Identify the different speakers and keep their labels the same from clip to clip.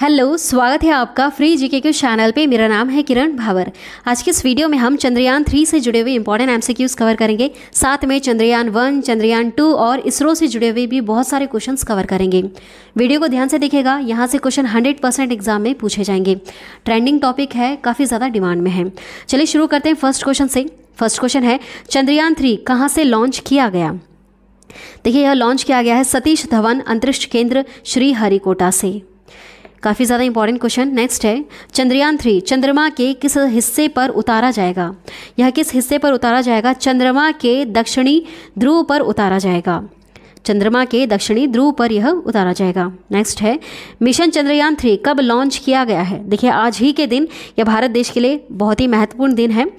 Speaker 1: hello स्वागत है आपका फ्री जीके के चैनल पे मेरा नाम है किरण भावर आज के इस वीडियो में हम चंद्रयान थ्री से जुड़े हुए इंपॉर्टेंट एमसीक्यूज कवर करेंगे साथ में चंद्रयान वन चंद्रयान टू और इसरो से जुड़े हुए भी बहुत सारे क्वेश्चंस कवर करेंगे वीडियो को ध्यान से देखेगा यहाँ से क्वेश्चन हंड्रेड परसेंट एग्जाम में पूछे जाएंगे ट्रेंडिंग टॉपिक है काफ़ी ज़्यादा डिमांड में है चलिए शुरू करते हैं फर्स्ट क्वेश्चन से फर्स्ट क्वेश्चन है चंद्रयान थ्री कहाँ से लॉन्च किया गया देखिए यह लॉन्च किया गया है सतीश धवन अंतरिक्ष केंद्र श्री हरिकोटा से काफ़ी ज़्यादा इंपॉर्टेंट क्वेश्चन नेक्स्ट है चंद्रयान थ्री चंद्रमा के किस हिस्से पर उतारा जाएगा यह किस हिस्से पर उतारा जाएगा चंद्रमा के दक्षिणी ध्रुव पर उतारा जाएगा चंद्रमा के दक्षिणी ध्रुव पर यह उतारा जाएगा नेक्स्ट है मिशन चंद्रयान थ्री कब लॉन्च किया गया है देखिए आज ही के दिन यह भारत देश के लिए बहुत ही महत्वपूर्ण दिन है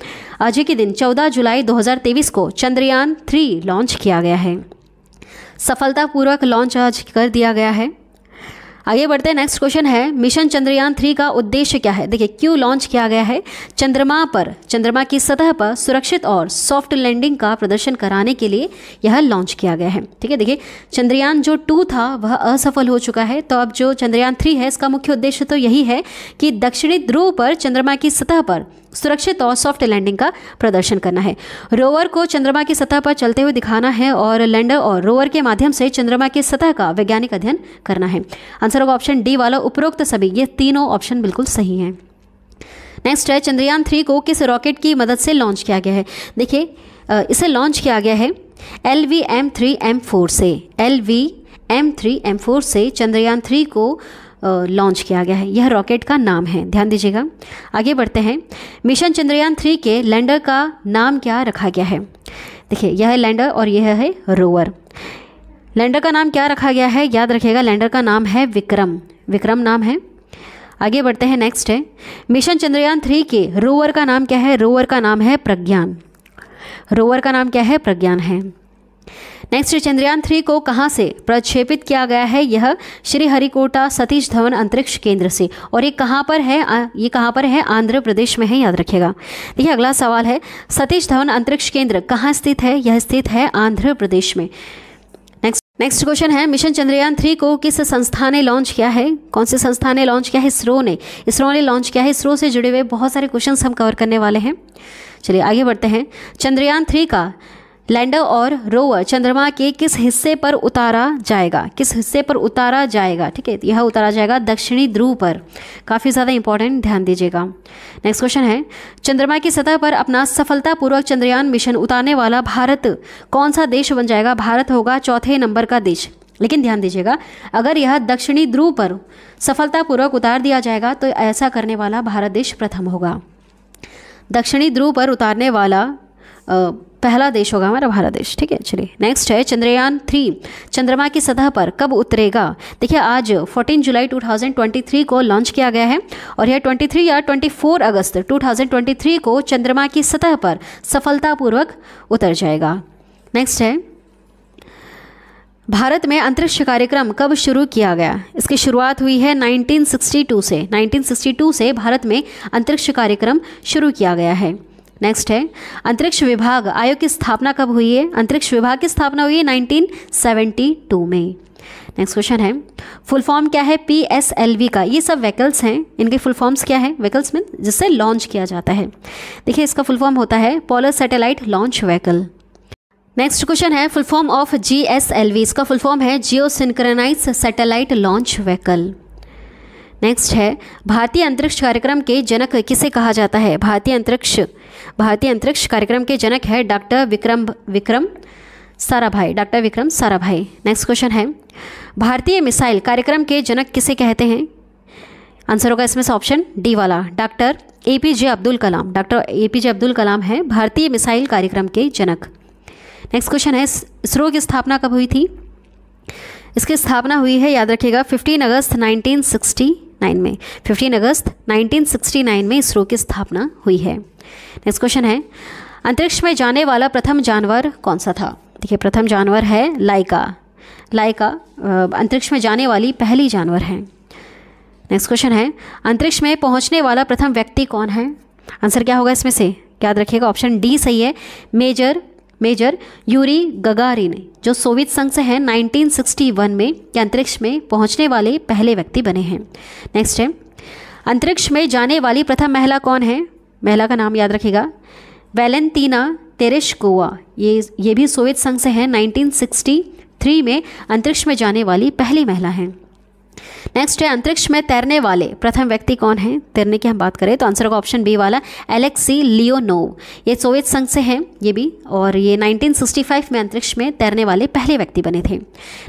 Speaker 1: आज ही के दिन 14 जुलाई 2023 को चंद्रयान थ्री लॉन्च किया गया है सफलतापूर्वक लॉन्च आज कर दिया गया है आगे बढ़ते हैं नेक्स्ट क्वेश्चन है मिशन चंद्रयान थ्री का उद्देश्य क्या है देखिए क्यों लॉन्च किया गया है चंद्रमा पर चंद्रमा की सतह पर सुरक्षित और सॉफ्ट लैंडिंग का प्रदर्शन कराने के लिए यह लॉन्च किया गया है ठीक है देखिए चंद्रयान जो टू था वह असफल हो चुका है तो अब जो चंद्रयान थ्री है इसका मुख्य उद्देश्य तो यही है कि दक्षिणी ध्रुव पर चंद्रमा की सतह पर सुरक्षित और सॉफ्ट लैंडिंग का प्रदर्शन करना है रोवर को चंद्रमा की सतह पर चलते हुए दिखाना है और लैंडर और रोवर के माध्यम से चंद्रमा की सतह का वैज्ञानिक अध्ययन करना है आंसर होगा ऑप्शन डी वाला उपरोक्त सभी ये तीनों ऑप्शन बिल्कुल सही हैं नेक्स्ट है चंद्रयान थ्री को किस रॉकेट की मदद से लॉन्च किया गया है देखिए इसे लॉन्च किया गया है L V M three M four से L V M three M four से चंद्रयान थ्री को लॉन्च किया गया है यह रॉकेट का नाम है ध्यान दीजिएगा आगे बढ़ते हैं मिशन चंद्रयान थ्री के लैंडर का नाम क्या रखा गया है देखिए यह है लैंडर और यह है रोवर लैंडर का नाम क्या रखा गया है याद रखिएगा लैंडर का नाम है विक्रम विक्रम नाम है आगे बढ़ते हैं नेक्स्ट है मिशन चंद्रयान थ्री के रोवर का नाम क्या है रोवर का नाम है प्रज्ञान रोवर का नाम क्या है प्रज्ञान है नेक्स्ट चंद्रयान थ्री को कहाँ से प्रक्षेपित किया गया है यह श्रीहरिकोटा सतीश धवन अंतरिक्ष केंद्र से और ये कहाँ पर है ये कहाँ पर है आंध्र प्रदेश में है याद रखिएगा देखिए अगला सवाल है सतीश धवन अंतरिक्ष केंद्र कहाँ स्थित है यह स्थित है आंध्र प्रदेश में नेक्स्ट क्वेश्चन है मिशन चंद्रयान थ्री को किस संस्था ने लॉन्च किया है कौन से संस्था ने लॉन्च किया है इसरो ने इसरो ने लॉन्च किया है इसरो से जुड़े हुए बहुत सारे क्वेश्चन हम कवर करने वाले हैं चलिए आगे बढ़ते हैं चंद्रयान थ्री का लैंडर और रोवर चंद्रमा के किस हिस्से पर उतारा जाएगा किस हिस्से पर उतारा जाएगा ठीक है यह उतारा जाएगा दक्षिणी ध्रुव पर काफ़ी ज़्यादा इंपॉर्टेंट ध्यान दीजिएगा नेक्स्ट क्वेश्चन है चंद्रमा की सतह पर अपना सफलतापूर्वक चंद्रयान मिशन उतारने वाला भारत कौन सा देश बन जाएगा भारत होगा चौथे नंबर का देश लेकिन ध्यान दीजिएगा अगर यह दक्षिणी ध्रुव पर सफलतापूर्वक उतार दिया जाएगा तो ऐसा करने वाला भारत देश प्रथम होगा दक्षिणी ध्रुव पर उतारने वाला आ, पहला देश होगा हमारा भारत देश ठीक है चलिए नेक्स्ट है चंद्रयान थ्री चंद्रमा की सतह पर कब उतरेगा देखिए आज 14 जुलाई 2023 को लॉन्च किया गया है और यह 23 या 24 अगस्त 2023 को चंद्रमा की सतह पर सफलतापूर्वक उतर जाएगा नेक्स्ट है भारत में अंतरिक्ष कार्यक्रम कब शुरू किया गया इसकी शुरुआत हुई है 1962 से 1962 से भारत में अंतरिक्ष कार्यक्रम शुरू किया गया है नेक्स्ट है अंतरिक्ष विभाग आयोग की स्थापना कब हुई है अंतरिक्ष विभाग की स्थापना हुई है 1972 में नेक्स्ट क्वेश्चन है फुल फॉर्म क्या है पी एस एल वी का ये सब वेकल्स हैं इनके फुल फॉर्म्स क्या है वेकल्स में जिससे लॉन्च किया जाता है देखिए इसका फुल फॉर्म होता है polar satellite launch vehicle next question है full form of G S L V इसका फुल फॉर्म है geo synchronise satellite launch vehicle next है भारतीय अंतरिक्ष कार्यक्रम के जनक किसे कहा जाता है भारतीय अंतरिक्ष भारतीय अंतरिक्ष कार्यक्रम के जनक है doctor Vikram Vikram Sarabhai doctor Vikram Sarabhai next question है भारतीय मिसाइल कार्यक्रम के जनक किसे कहते हैं आंसर होगा इसमें से ऑप्शन डी वाला doctor A P J Abdul Kalam doctor A P J Abdul Kalam है भारतीय मिसाइल कार्यक्रम के जनक नेक्स्ट क्वेश्चन है इसरो की स्थापना कब हुई थी इसकी स्थापना हुई है याद रखिएगा 15 अगस्त 1969 में 15 अगस्त 1969 में इसरो की स्थापना हुई है नेक्स्ट क्वेश्चन है अंतरिक्ष में जाने वाला प्रथम जानवर कौन सा था देखिए प्रथम जानवर है लाइका लाइका अंतरिक्ष में जाने वाली पहली जानवर है नेक्स्ट क्वेश्चन है अंतरिक्ष में पहुंचने वाला प्रथम व्यक्ति कौन है आंसर क्या होगा इसमें से याद रखिएगा ऑप्शन डी सही है मेजर मेजर यूरी गगारिन जो सोवियत संघ से है 1961 में के अंतरिक्ष में पहुंचने वाले पहले व्यक्ति बने हैं नेक्स्ट है अंतरिक्ष में जाने वाली प्रथम महिला कौन है महिला का नाम याद रखेगा वैलेंटीना तेरेशकोवा ये ये भी सोवियत संघ से है 1963 में अंतरिक्ष में जाने वाली पहली महिला हैं नेक्स्ट है अंतरिक्ष में तैरने वाले प्रथम व्यक्ति कौन है तैरने की हम बात करें तो आंसर होगा ऑप्शन बी वाला एलेक्सी लियोनोव ये सोवियत संघ से हैं ये भी और ये 1965 में अंतरिक्ष में तैरने वाले पहले व्यक्ति बने थे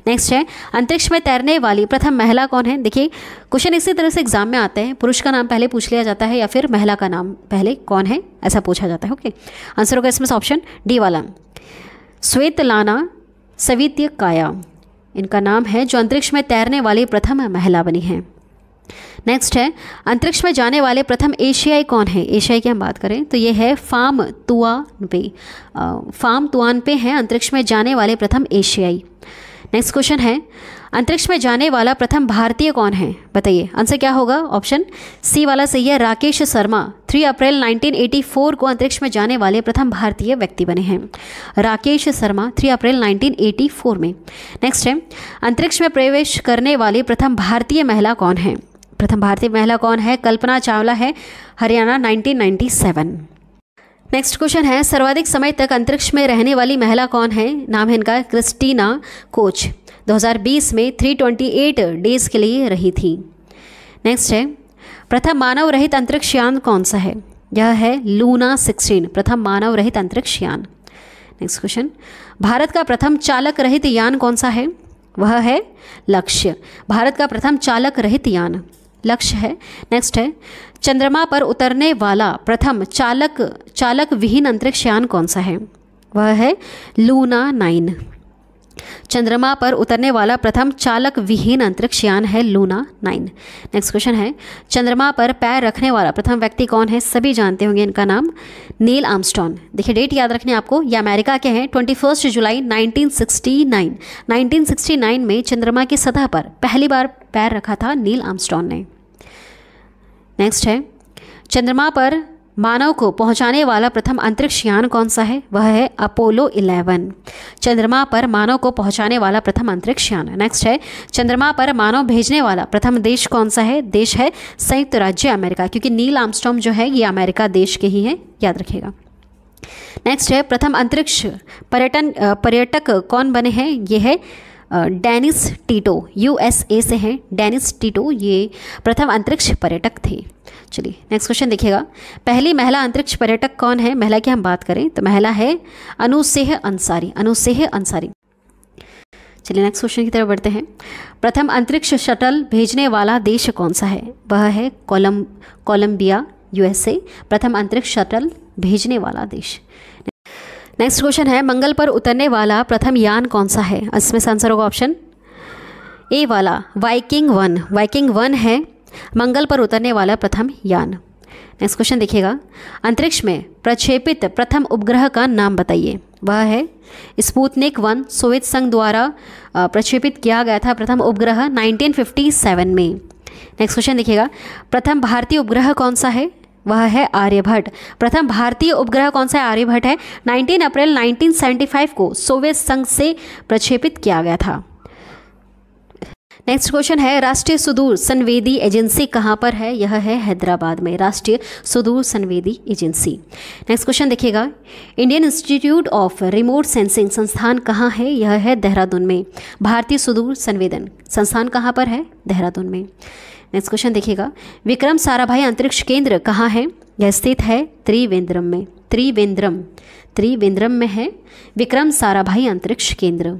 Speaker 1: नेक्स्ट है अंतरिक्ष में तैरने वाली प्रथम महिला कौन है देखिए क्वेश्चन इसी तरह से एग्जाम में आते हैं पुरुष का नाम पहले पूछ लिया जाता है या फिर महिला का नाम पहले कौन है ऐसा पूछा जाता है ओके आंसर होगा इसमें ऑप्शन डी वाला लाना सवित्य काया इनका नाम है जो अंतरिक्ष में तैरने वाली प्रथम महिला बनी है नेक्स्ट है अंतरिक्ष में जाने वाले प्रथम एशियाई कौन है एशियाई की हम बात करें तो ये है फाम तुआन पे फाम तुआन पे है अंतरिक्ष में जाने वाले प्रथम एशियाई नेक्स्ट क्वेश्चन है अंतरिक्ष में जाने वाला प्रथम भारतीय कौन है बताइए आंसर क्या होगा ऑप्शन सी वाला सही है राकेश शर्मा 3 अप्रैल 1984 को अंतरिक्ष में जाने वाले प्रथम भारतीय व्यक्ति बने हैं राकेश शर्मा 3 अप्रैल 1984 में नेक्स्ट है अंतरिक्ष में प्रवेश करने वाली प्रथम भारतीय महिला कौन है प्रथम भारतीय महिला कौन है कल्पना चावला है हरियाणा नाइनटीन नेक्स्ट क्वेश्चन है सर्वाधिक समय तक अंतरिक्ष में रहने वाली महिला कौन है नाम है इनका क्रिस्टीना कोच 2020 में 328 डेज के लिए रही थी नेक्स्ट है प्रथम मानव रहित अंतरिक्ष यान कौन सा है यह है लूना 16 प्रथम मानव रहित अंतरिक्ष यान नेक्स्ट क्वेश्चन भारत का प्रथम चालक रहित यान कौन सा है वह है लक्ष्य भारत का प्रथम चालक रहित यान लक्ष्य है नेक्स्ट है चंद्रमा पर उतरने वाला प्रथम चालक चालक विहीन अंतरिक्ष यान कौन सा है वह है लूना नाइन चंद्रमा पर उतरने वाला प्रथम चालक विहीन अंतरिक्ष यान है लूना नाइन नेक्स्ट क्वेश्चन है चंद्रमा पर पैर रखने वाला प्रथम व्यक्ति कौन है सभी जानते होंगे इनका नाम नील आर्मस्टॉन देखिए डेट याद रखने आपको ये अमेरिका के हैं ट्वेंटी फर्स्ट जुलाई 1969 1969 में चंद्रमा की सतह पर पहली बार पैर रखा था नील आर्मस्टॉन ने नेक्स्ट है चंद्रमा पर मानव को पहुंचाने वाला प्रथम अंतरिक्ष यान कौन सा है वह है अपोलो 11 चंद्रमा पर मानव को पहुंचाने वाला प्रथम अंतरिक्ष यान नेक्स्ट है चंद्रमा पर मानव भेजने वाला प्रथम देश कौन सा है देश है संयुक्त राज्य अमेरिका क्योंकि नील आमस्टॉम जो है ये अमेरिका देश के ही हैं याद रखेगा नेक्स्ट है प्रथम अंतरिक्ष पर्यटन पर्यटक कौन बने हैं ये है डेनिस टीटो यूएसए से हैं डेनिस टीटो ये प्रथम अंतरिक्ष पर्यटक थे चलिए नेक्स्ट क्वेश्चन देखिएगा पहली महिला अंतरिक्ष पर्यटक कौन है महिला की हम बात करें तो महिला है अनुसेह अंसारी अनुसेह अंसारी चलिए नेक्स्ट क्वेश्चन की तरफ बढ़ते हैं प्रथम अंतरिक्ष शटल भेजने वाला देश कौन सा है वह है कोलम कोलंबिया यूएसए प्रथम अंतरिक्ष शटल भेजने वाला देश नेक्स्ट क्वेश्चन है मंगल पर उतरने वाला प्रथम यान कौन सा है इसमें से आंसर होगा ऑप्शन ए वाला वाइकिंग वन वाइकिंग वन है मंगल पर उतरने वाला प्रथम यान नेक्स्ट क्वेश्चन देखिएगा अंतरिक्ष में प्रक्षेपित प्रथम उपग्रह का नाम बताइए वह है स्पूतनिक वन सोवियत संघ द्वारा प्रक्षेपित किया गया था प्रथम उपग्रह 1957 में नेक्स्ट क्वेश्चन देखिएगा प्रथम भारतीय उपग्रह कौन सा है वह है आर्यभट्ट प्रथम भारतीय उपग्रह कौन सा है आर्यभट्ट है 19 अप्रैल 1975 को सोवियत संघ से प्रक्षेपित किया गया था नेक्स्ट क्वेश्चन है राष्ट्रीय सुदूर संवेदी एजेंसी कहाँ पर है यह है हैदराबाद में राष्ट्रीय सुदूर संवेदी एजेंसी नेक्स्ट क्वेश्चन देखिएगा Indian Institute of Remote Sensing संस्थान कहाँ है यह है देहरादून में भारतीय सुदूर संवेदन संस्थान कहाँ पर है देहरादून में नेक्स्ट क्वेश्चन देखिएगा विक्रम साराभाई अंतरिक्ष केंद्र कहाँ है यह स्थित है त्रिवेंद्रम में त्रिवेंद्रम त्रिवेंद्रम में है विक्रम साराभाई अंतरिक्ष केंद्र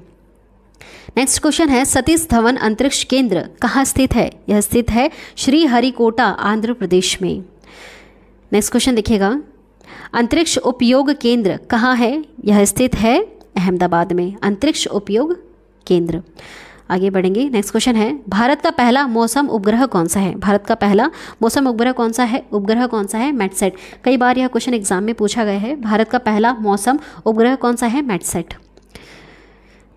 Speaker 1: नेक्स्ट क्वेश्चन है सतीश धवन अंतरिक्ष केंद्र कहाँ स्थित है यह स्थित है श्रीहरिकोटा आंध्र प्रदेश में नेक्स्ट क्वेश्चन देखिएगा अंतरिक्ष उपयोग केंद्र कहाँ है यह स्थित है अहमदाबाद में अंतरिक्ष उपयोग केंद्र आगे बढ़ेंगे नेक्स्ट क्वेश्चन है भारत का पहला मौसम उपग्रह कौन सा है भारत का पहला मौसम उपग्रह कौन सा है उपग्रह कौन सा है मैटसेट कई बार यह क्वेश्चन एग्जाम में पूछा गया है भारत का पहला मौसम उपग्रह कौन सा है मैटसेट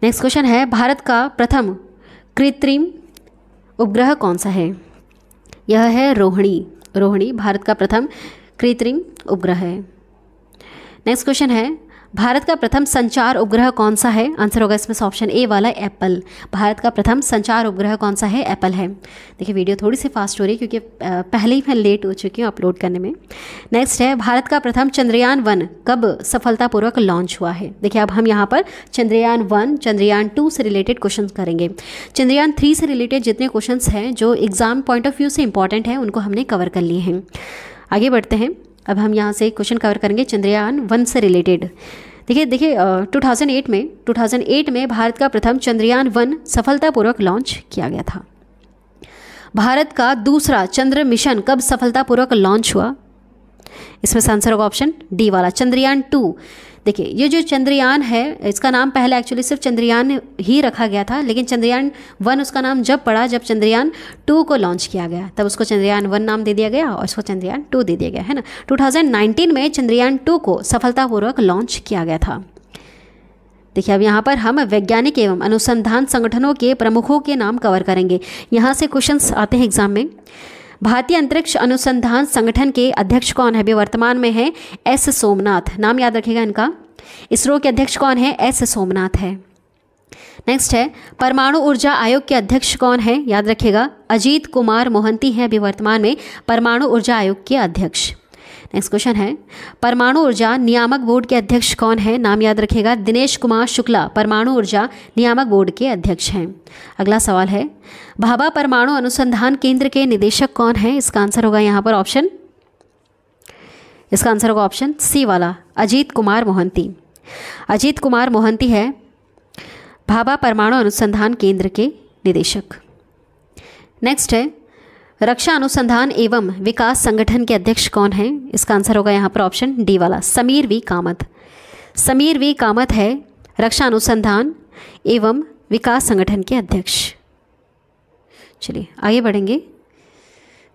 Speaker 1: नेक्स्ट क्वेश्चन है भारत का प्रथम कृत्रिम उपग्रह कौन सा है यह है रोहिणी रोहिणी भारत का प्रथम कृत्रिम उपग्रह है नेक्स्ट क्वेश्चन है भारत का प्रथम संचार उपग्रह कौन सा है आंसर होगा इसमें ऑप्शन ए वाला एप्पल भारत का प्रथम संचार उपग्रह कौन सा है एप्पल है देखिए वीडियो थोड़ी सी फास्ट हो रही है क्योंकि पहले ही मैं लेट हो चुकी हूँ अपलोड करने में नेक्स्ट है भारत का प्रथम चंद्रयान वन कब सफलतापूर्वक लॉन्च हुआ है देखिए अब हम यहाँ पर चंद्रयान वन चंद्रयान टू से रिलेटेड क्वेश्चन करेंगे चंद्रयान थ्री से रिलेटेड जितने क्वेश्चन हैं जो एग्ज़ाम पॉइंट ऑफ व्यू से इंपॉर्टेंट है उनको हमने कवर कर लिए हैं आगे बढ़ते हैं अब हम यहाँ से क्वेश्चन कवर करेंगे चंद्रयान वन से रिलेटेड देखिए देखिए 2008 में 2008 में भारत का प्रथम चंद्रयान वन सफलतापूर्वक लॉन्च किया गया था भारत का दूसरा चंद्र मिशन कब सफलतापूर्वक लॉन्च हुआ इसमें आंसर होगा ऑप्शन डी वाला चंद्रयान टू देखिए ये जो चंद्रयान है इसका नाम पहले एक्चुअली सिर्फ चंद्रयान ही रखा गया था लेकिन चंद्रयान वन उसका नाम जब पड़ा जब चंद्रयान टू को लॉन्च किया गया तब उसको चंद्रयान वन नाम दे दिया गया और उसको चंद्रयान टू दे दिया गया है ना 2019 में चंद्रयान टू को सफलतापूर्वक लॉन्च किया गया था देखिए अब यहाँ पर हम वैज्ञानिक एवं अनुसंधान संगठनों के प्रमुखों के नाम कवर करेंगे यहाँ से क्वेश्चंस आते हैं एग्जाम में भारतीय अंतरिक्ष अनुसंधान संगठन के अध्यक्ष कौन है अभी वर्तमान में है एस सोमनाथ नाम याद रखेगा इनका इसरो के अध्यक्ष कौन है एस सोमनाथ है नेक्स्ट है परमाणु ऊर्जा आयोग के अध्यक्ष कौन है याद रखिएगा अजीत कुमार मोहंती हैं अभी वर्तमान में परमाणु ऊर्जा आयोग के अध्यक्ष नेक्स्ट क्वेश्चन है परमाणु ऊर्जा नियामक बोर्ड के अध्यक्ष कौन है नाम याद रखेगा दिनेश कुमार शुक्ला परमाणु ऊर्जा नियामक बोर्ड के अध्यक्ष हैं अगला सवाल है भाभा परमाणु अनुसंधान केंद्र के निदेशक कौन है इसका आंसर होगा यहाँ पर ऑप्शन इसका आंसर होगा ऑप्शन सी वाला अजीत कुमार मोहंती अजीत कुमार मोहंती है भाभा परमाणु अनुसंधान केंद्र के निदेशक नेक्स्ट है रक्षा अनुसंधान एवं विकास संगठन के अध्यक्ष कौन हैं इसका आंसर होगा यहाँ पर ऑप्शन डी वाला समीर वी कामत समीर वी कामत है रक्षा अनुसंधान एवं विकास संगठन के अध्यक्ष चलिए आगे बढ़ेंगे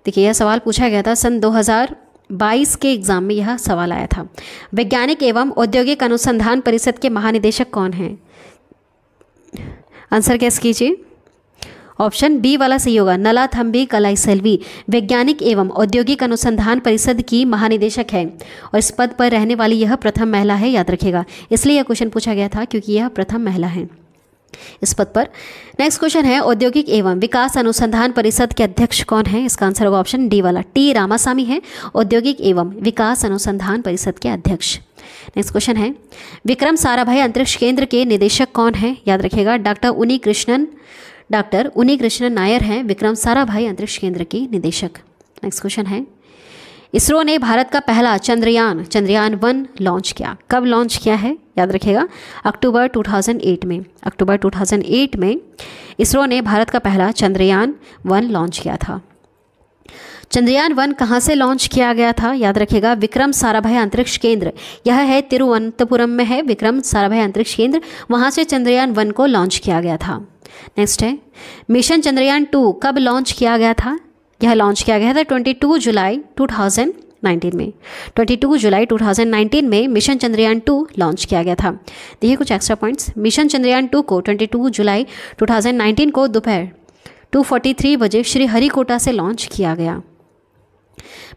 Speaker 1: देखिए यह सवाल पूछा गया था सन 2022 के एग्ज़ाम में यह सवाल आया था वैज्ञानिक एवं औद्योगिक अनुसंधान परिषद के महानिदेशक कौन हैं आंसर कैसे कीजिए ऑप्शन बी वाला सही होगा नला थम्बी कलाई सेल्वी वैज्ञानिक एवं औद्योगिक अनुसंधान परिषद की महानिदेशक है और इस पद पर रहने वाली यह प्रथम महिला है याद रखेगा इसलिए यह क्वेश्चन पूछा गया था क्योंकि यह प्रथम महिला है इस पद पर नेक्स्ट क्वेश्चन है औद्योगिक एवं विकास अनुसंधान परिषद के अध्यक्ष कौन है इसका आंसर होगा ऑप्शन डी वाला टी रामासामी है औद्योगिक एवं विकास अनुसंधान परिषद के अध्यक्ष नेक्स्ट क्वेश्चन है विक्रम साराभाई अंतरिक्ष केंद्र के निदेशक कौन है याद रखिएगा डॉक्टर उनी कृष्णन डॉक्टर उन्नी कृष्णन नायर हैं विक्रम साराभाई अंतरिक्ष केंद्र के निदेशक नेक्स्ट क्वेश्चन है इसरो ने भारत का पहला चंद्रयान चंद्रयान वन लॉन्च किया कब लॉन्च किया है याद रखेगा अक्टूबर 2008 में अक्टूबर 2008 में इसरो ने भारत का पहला चंद्रयान वन लॉन्च किया था चंद्रयान वन कहाँ से लॉन्च किया गया था याद रखेगा विक्रम साराभाई अंतरिक्ष केंद्र यह है तिरुवनंतपुरम में है विक्रम साराभाई अंतरिक्ष केंद्र वहाँ से चंद्रयान वन को लॉन्च किया गया था नेक्स्ट है मिशन चंद्रयान टू कब लॉन्च किया गया था यह लॉन्च किया गया था 22 जुलाई 2019 में 22 जुलाई 2019 में मिशन चंद्रयान टू लॉन्च किया गया था देखिए कुछ extra points mission Chandrayaan two को 22 जुलाई 2019 को दोपहर 2:43 बजे श्रीहरिकोटा से लॉन्च किया गया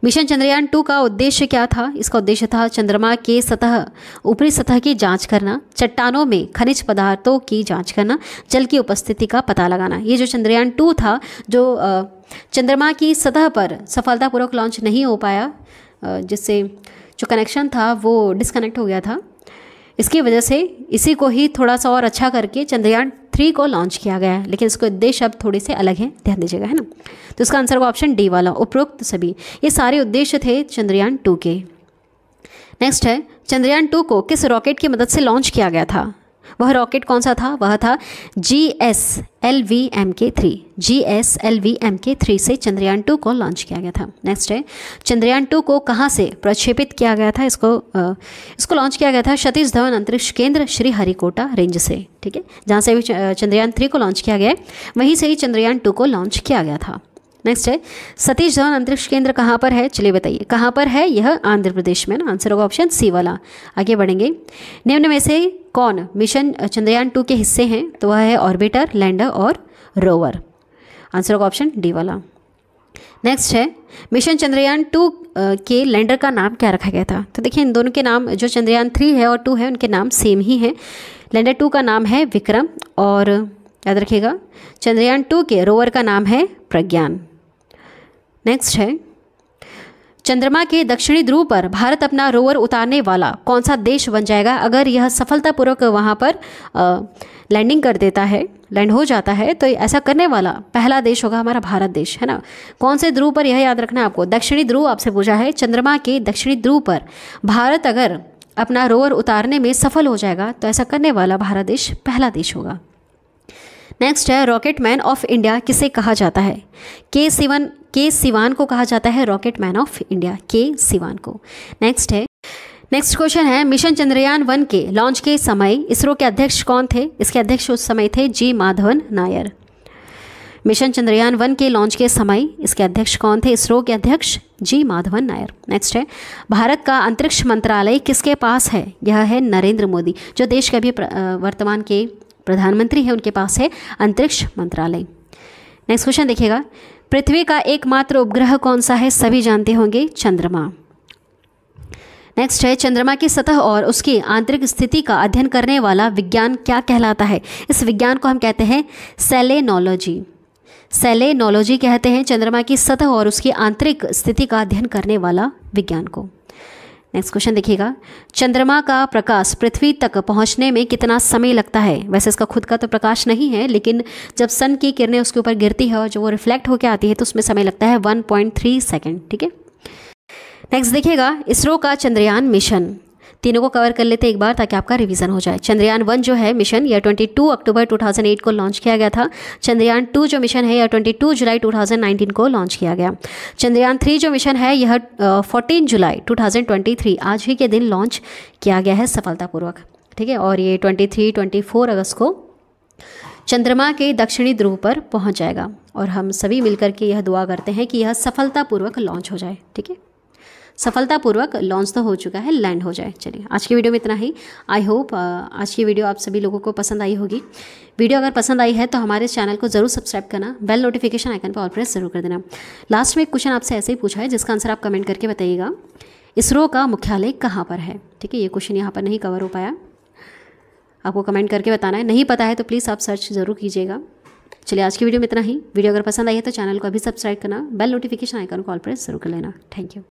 Speaker 1: मिशन चंद्रयान टू का उद्देश्य क्या था इसका उद्देश्य था चंद्रमा के सतह ऊपरी सतह की जांच करना चट्टानों में खनिज पदार्थों की जांच करना जल की उपस्थिति का पता लगाना ये जो चंद्रयान टू था जो चंद्रमा की सतह पर सफलतापूर्वक लॉन्च नहीं हो पाया जिससे जो कनेक्शन था वो डिसकनेक्ट हो गया था इसकी वजह से इसी को ही थोड़ा सा और अच्छा करके चंद्रयान थ्री को लॉन्च किया गया है लेकिन इसको उद्देश्य अब थोड़े से अलग हैं ध्यान दीजिएगा है ना तो इसका आंसर होगा ऑप्शन डी वाला उपरोक्त सभी ये सारे उद्देश्य थे चंद्रयान टू के नेक्स्ट है चंद्रयान टू को किस रॉकेट की मदद से लॉन्च किया गया था वह रॉकेट कौन सा था वह था G S L V M K three G S L V M K three से चंद्रयान टू को लॉन्च किया गया था नेक्स्ट है चंद्रयान टू को कहाँ से प्रक्षेपित किया गया था इसको आ, इसको लॉन्च किया गया था सतीश धवन अंतरिक्ष केंद्र श्री हरिकोटा रेंज से ठीक है जहाँ से भी चंद्रयान थ्री को लॉन्च किया गया है वहीं से ही चंद्रयान टू को लॉन्च किया गया था नेक्स्ट है सतीश धवन अंतरिक्ष केंद्र कहाँ पर है चलिए बताइए कहाँ पर है यह आंध्र प्रदेश में ना आंसर होगा ऑप्शन सी वाला आगे बढ़ेंगे निम्न में से कौन मिशन चंद्रयान टू के हिस्से हैं तो वह है ऑर्बिटर लैंडर और रोवर आंसर होगा ऑप्शन डी वाला नेक्स्ट है मिशन चंद्रयान टू के लैंडर का नाम क्या रखा गया था तो देखिए इन दोनों के नाम जो चंद्रयान थ्री है और टू है उनके नाम सेम ही हैं लैंडर टू का नाम है विक्रम और याद रखिएगा चंद्रयान टू के रोवर का नाम है प्रज्ञान नेक्स्ट है चंद्रमा के दक्षिणी ध्रुव पर भारत अपना रोवर उतारने वाला कौन सा देश बन जाएगा अगर यह सफलतापूर्वक वहाँ पर लैंडिंग कर देता है लैंड हो जाता है तो ऐसा करने वाला पहला देश होगा हमारा भारत देश है ना कौन से ध्रुव पर यह याद रखना आपको दक्षिणी ध्रुव आपसे पूछा है चंद्रमा के दक्षिणी ध्रुव पर भारत अगर अपना रोवर उतारने में सफल हो जाएगा तो ऐसा करने वाला भारत देश पहला देश होगा नेक्स्ट है रॉकेट मैन ऑफ इंडिया किसे कहा जाता है के सिवन के सिवान को कहा जाता है रॉकेट मैन ऑफ इंडिया के सिवान को नेक्स्ट है नेक्स्ट क्वेश्चन है मिशन चंद्रयान वन के लॉन्च के समय इसरो के अध्यक्ष कौन थे इसके अध्यक्ष उस समय थे G Madhavan Nair mission Chandrayaan one के लॉन्च के समय इसके अध्यक्ष कौन थे इसरो के अध्यक्ष जी माधवन नायर नेक्स्ट है भारत का अंतरिक्ष मंत्रालय किसके पास है यह है नरेंद्र मोदी जो देश के अभी वर्तमान के प्रधानमंत्री है उनके पास है अंतरिक्ष मंत्रालय नेक्स्ट क्वेश्चन देखिएगा पृथ्वी का एकमात्र उपग्रह कौन सा है सभी जानते होंगे चंद्रमा नेक्स्ट है चंद्रमा की सतह और उसकी आंतरिक स्थिति का अध्ययन करने वाला विज्ञान क्या कहलाता है इस विज्ञान को हम कहते हैं सेलेनोलॉजी सेलेनोलॉजी कहते हैं चंद्रमा की सतह और उसकी आंतरिक स्थिति का अध्ययन करने वाला विज्ञान को नेक्स्ट क्वेश्चन देखिएगा चंद्रमा का प्रकाश पृथ्वी तक पहुंचने में कितना समय लगता है वैसे इसका खुद का तो प्रकाश नहीं है लेकिन जब सन की किरणें उसके ऊपर गिरती है और जो वो रिफ्लेक्ट होकर आती है तो उसमें समय लगता है 1.3 सेकंड ठीक है नेक्स्ट देखिएगा इसरो का चंद्रयान मिशन तीनों को कवर कर लेते एक बार ताकि आपका रिवीजन हो जाए चंद्रयान वन जो है मिशन यह 22 अक्टूबर 2008 को लॉन्च किया गया था चंद्रयान टू जो मिशन है यह 22 जुलाई 2019 को लॉन्च किया गया चंद्रयान थ्री जो मिशन है यह फोर्टीन जुलाई टू आज ही के दिन लॉन्च किया गया है सफलतापूर्वक ठीक है और ये ट्वेंटी थ्री अगस्त को चंद्रमा के दक्षिणी ध्रुव पर पहुंच जाएगा और हम सभी मिलकर के यह दुआ करते हैं कि यह सफलतापूर्वक लॉन्च हो जाए ठीक है सफलतापूर्वक लॉन्च तो हो चुका है लैंड हो जाए चलिए आज की वीडियो में इतना ही आई होप uh, आज की वीडियो आप सभी लोगों को पसंद आई होगी वीडियो अगर पसंद आई है तो हमारे चैनल को जरूर सब्सक्राइब करना बेल नोटिफिकेशन आइकन पर और प्रेस जरूर कर देना लास्ट में एक क्वेश्चन आपसे ऐसे ही पूछा है जिसका आंसर आप कमेंट करके बताइएगा इसरो का मुख्यालय कहाँ पर है ठीक है ये क्वेश्चन यहाँ पर नहीं कवर हो पाया आपको कमेंट करके बताना है नहीं पता है तो प्लीज़ आप सर्च ज़रूर कीजिएगा चलिए आज की वीडियो में इतना ही वीडियो अगर पसंद आई है तो चैनल को अभी सब्सक्राइब करना बेल नोटिफिकेशन आइकन को ऑल प्रेस जरूर कर लेना थैंक यू